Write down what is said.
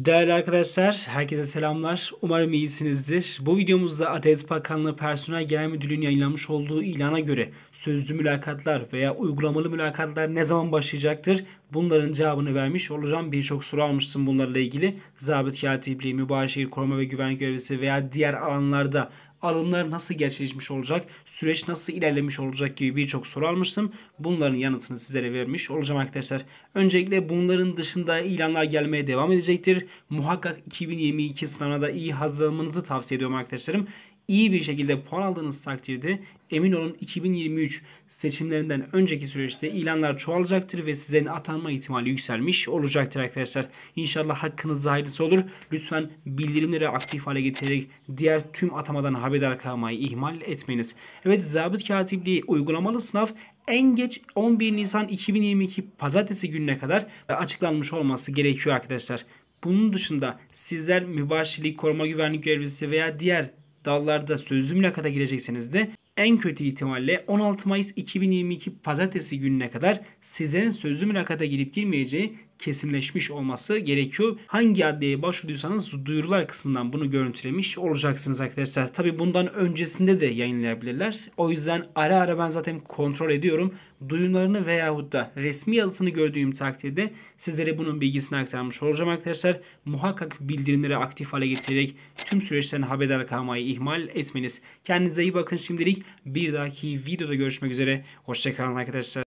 Değerli arkadaşlar, herkese selamlar. Umarım iyisinizdir. Bu videomuzda Adalet Bakanlığı Personel Genel Müdürlüğü'nün yayınlamış olduğu ilana göre sözlü mülakatlar veya uygulamalı mülakatlar ne zaman başlayacaktır? Bunların cevabını vermiş olacağım. Birçok soru almıştım bunlarla ilgili. Zabıt Katipliği, Mübaşir, Koruma ve Güvenlik Görevlisi veya diğer alanlarda alımlar nasıl gerçekleşmiş olacak, süreç nasıl ilerlemiş olacak gibi birçok soru almıştım. Bunların yanıtını sizlere vermiş olacağım arkadaşlar. Öncelikle bunların dışında ilanlar gelmeye devam edecektir. Muhakkak 2022 sınavına da iyi hazırlamanızı tavsiye ediyorum arkadaşlarım iyi bir şekilde puan aldığınız takdirde emin olun 2023 seçimlerinden önceki süreçte ilanlar çoğalacaktır ve sizlerin atanma ihtimali yükselmiş olacaktır arkadaşlar. İnşallah hakkınız hayırlısı olur. Lütfen bildirimleri aktif hale getirerek diğer tüm atamadan haberdar kalmayı ihmal etmeyiniz. Evet zabıt katipliği uygulamalı sınav en geç 11 Nisan 2022 pazartesi gününe kadar açıklanmış olması gerekiyor arkadaşlar. Bunun dışında sizler mübaşirlik, koruma güvenlik görevlisi veya diğer dallarda sözümle mülakata girecekseniz de en kötü ihtimalle 16 Mayıs 2022 pazartesi gününe kadar sizin sözlü rakata girip girmeyeceği kesinleşmiş olması gerekiyor. Hangi adliyeye başvurduysanız duyurular kısmından bunu görüntülemiş olacaksınız arkadaşlar. Tabi bundan öncesinde de yayınlayabilirler. O yüzden ara ara ben zaten kontrol ediyorum. Duyumlarını veyahut da resmi yazısını gördüğüm takdirde sizlere bunun bilgisini aktarmış olacağım arkadaşlar. Muhakkak bildirimleri aktif hale getirerek tüm süreçten haberdar kalmayı ihmal etmeniz. Kendinize iyi bakın şimdilik. Bir dahaki videoda görüşmek üzere. Hoşçakalın arkadaşlar.